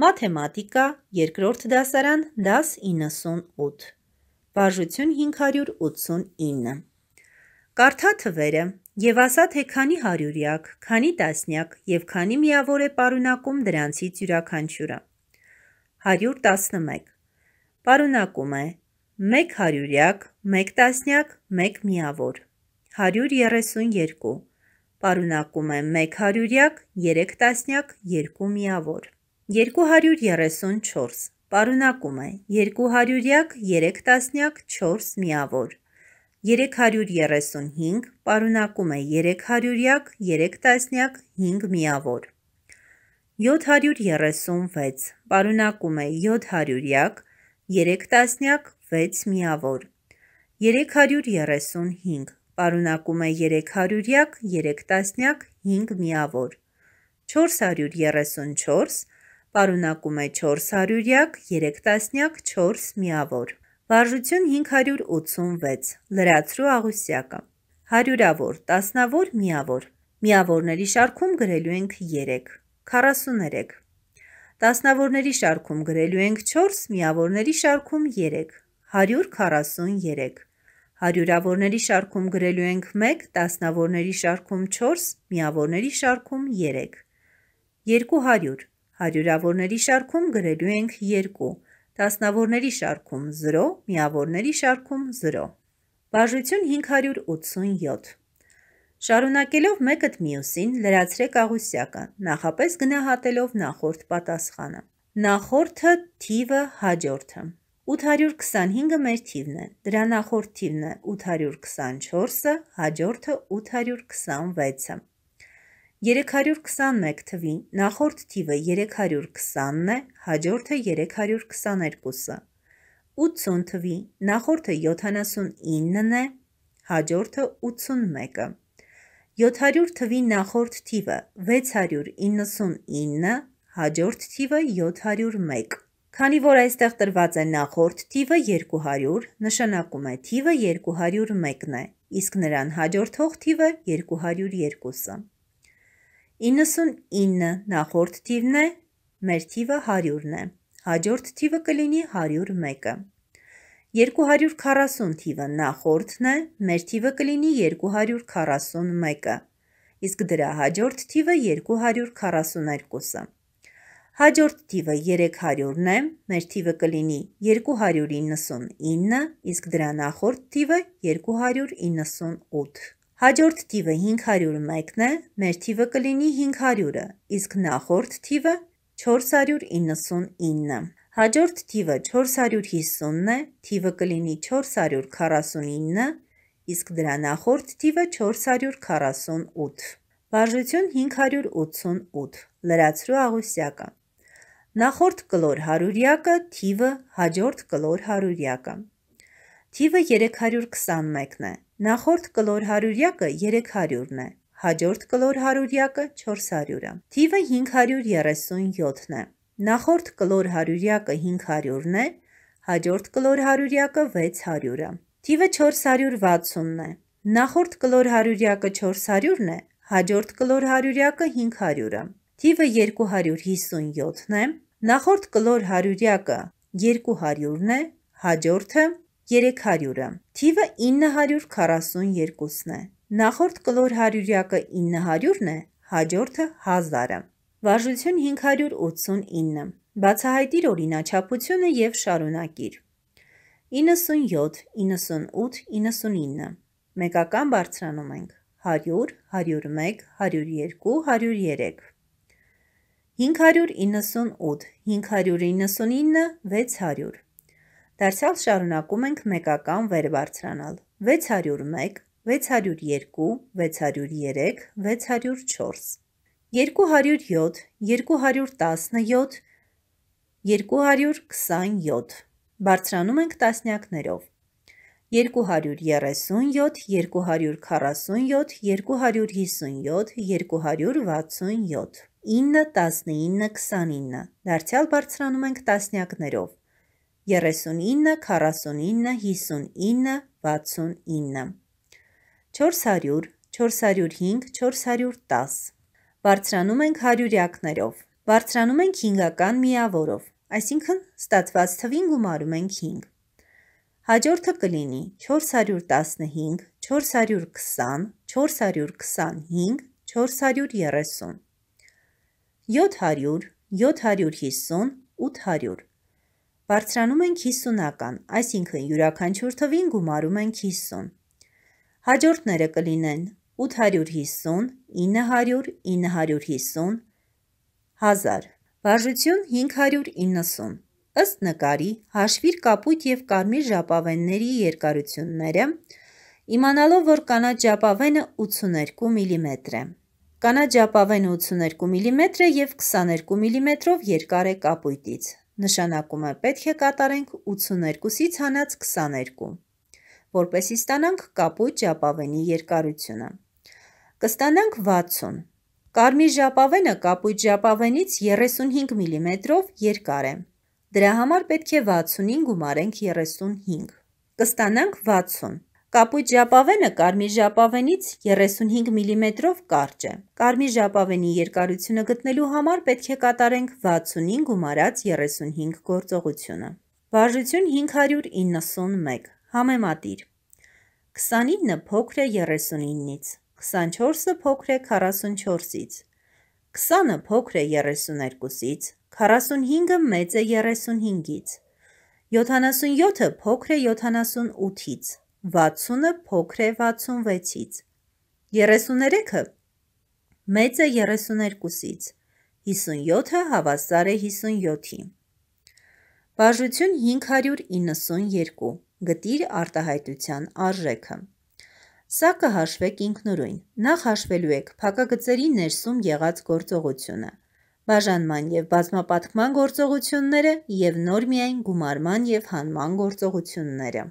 մաթեմատիկա, երկրորդ դասարան, դաս 98, բաժություն 589։ Կարթա թվերը և ասա թե քանի հարյուրյակ, քանի տասնյակ և քանի միավոր է պարունակում դրանցից յուրաքանչյուրը։ 111։ Պարունակում է 1 հարյուրյակ, 1 տասնյակ, 1 միավոր։ 132։ Պարունակում է 1 հարյուրյակ, 3 տասնյակ, 2 միավոր։ 133 234 Պարունակում է 200-յակ, 3 տասնյակ, 4 միավոր 335 Պարունակում է 300-յակ, 3 տասնյակ, 5 միավոր 736 Պարունակում է 700-յակ, 3 տասնյակ, 6 միավոր 335 Պարունակում է 300-յակ, 3 տասնյակ, 5 միավոր 434 պարունակում է 4 հարյուրյակ, 3 տասնյակ, 4 միավոր։ Վարժություն 586, լրացրու աղուսյակը։ Հարյուրավոր, տասնավոր, միավոր։ Միավորների շարքում գրելու ենք 3, 43։ Տասնավորների շարքում գրելու ենք 4, միավորների շարքում 3, 143։ Հարյուրավորների շարքում գրելու ենք 1, տասնավորների շարքում 4, միավորների շարքում 3։ 200 Հարյուրավորների շարքում գրելու ենք 2, տասնավորների շարքում 0, միավորների շարքում 0։ Բաժություն 587։ Շարունակելով մեկըդ մյուսին լրացրեք աղուսյակը, նախապես գնահատելով նախորդ պատասխանը։ Նախորդը թիվը հաջորդը։ 825-ը մեր թիվն է, դրա նախորդ թիվն է 824-ը, հաջորդը 826-ը։ 321 թվի նախորդ թիվը 320-ն է, հաջորդը 322-ը։ 80 թվի նախորդը 79-ն է, հաջորդը 81-ը։ 700 թվի նախորդ թիվը 699, հաջորդ թիվը 701։ Քանի որ այստեղ տրված է նախորդ թիվը 200, նշանակում է թիվը 201-ն է, իսկ նրան հաջորդող թիվը 202-ը։ 99 նախորդ թիվն է, մեր թիվը 100-ն է, հաջորդ թիվը կլինի 101-ը։ 240 թիվը նախորդն է, մեր թիվը կլինի 241-ը, իսկ դրա հաջորդ թիվը 242-ը։ Հաջորդ թիվը 300-ն է, մեր թիվը կլինի 299, իսկ դրա նախորդ թիվը 298։ Հաջորդ թիվը 501-ն է, մեր թիվը կլինի 500-ը, իսկ նախորդ թիվը 499-ը։ Հաջորդ թիվը 450-ն է, թիվը կլինի 449-ը, իսկ դրա նախորդ թիվը 448։ Բաժություն 588, լրացրու աղուսյակը։ Նախորդ կլոր հարուրյակը, թիվը հաջորդ կլոր հարուրյակը։ Թիվը 321-ն է, Նախորդ կլոր հարյուրյակը 300-ն է, հաջորդ կլոր հարյուրյակը 400-ը։ Թիվը 537-ն է։ Նախորդ կլոր հարյուրյակը 500-ն է, հաջորդ կլոր հարյուրյակը 600-ը։ Թիվը 460-ն է։ Նախորդ կլոր հարյուրյակը 400-ն է, հաջորդ կլոր հարյուրյակը 500-ը։ Թիվը 257-ն է։ Նախորդ կլոր հարյուրյակը 200-ն է, հաջորդը 300-ը։ Թիվը 942-ն է։ Նախորդ կլոր հարյուրյակը 900-ն է, հաջորդը 1000-ը։ Վարժություն 589։ Բացահայտիր օրինաչափությունը եւ շարունակիր։ 97, 98, 99։ Մեկական բարձրանում ենք։ 100, 101, 102, 103։ 598, 599, 600 Դարձյալ շարունակում ենք մեկական վեր բարձրանալ։ 601, 602, 603, 604, 207, 217, 227։ Բարձրանում ենք տասնյակներով։ 237, 247, 257, 267, 9, 19, 29։ Դարձյալ բարձրանում ենք տասնյակներով։ 39, 49, 59, 69 400, 405, 410 Բարձրանում ենք հարյուրյակներով, բարձրանում ենք հինգական միավորով, այսինքն ստացված թվին գումարում ենք հինգ։ Հաջորդը կլինի 415, 420, 425, 430, 700, 750, 800 բարձրանում ենք 50-ական, այսինքն յուրաքանչյուր թվին գումարում ենք 50։ Հաջորդները կլինեն 850, 900, 950, 1000։ Վարժություն 590։ Ըստ նկարի հաշվիր կապույտ եւ կարմիր ժապավենների երկարությունները, իմանալով, որ կանաչ ժապավենը 82 մմ է։ Կանաչ ժապավենը 82 մմ է եւ 22 մմ-ով երկար է կապույտից նշանակում է պետք է կատարենք 82-ից հանած 22, որպեսի ստանանք կապույտ ժապավենի երկարությունը։ Կստանանք 60։ Կարմիր ժապավենը կապույտ ժապավենից 35 մմ-ով երկար է։ Դրա համար պետք է 65 գումարենք 35։ Կստանանք 60։ Կապույտ ժապավենը կարմիր ժապավենից 35 մմ-ով կարճ է։ Կարմիր ժապավենի երկարությունը գտնելու համար պետք է կատարենք 65 գումարած 35 գործողությունը։ Վարժություն 591։ Համեմատիր։ 29-ը փոքր է 39-ից, 24-ը փոքր է 44-ից, 20-ը փոքր է 32-ից, 45-ը մեծ է 35-ից, 77-ը փոքր է 78-ից, 60-ը փոքր է 66-ից, 33-ը մեծ է 32-ից, 57-ը հավասար է 57-ին։ Բաժություն 592, գտիր արտահայտության արժեքը։ Սա կհաշվեք ինքնուրույն, նախ հաշվելու եք պակագծերի ներսում եղած գործողությունը, բաժանման և բազմապատքման գործողությունները և նոր միայն գումարման և հանման գործողությունները։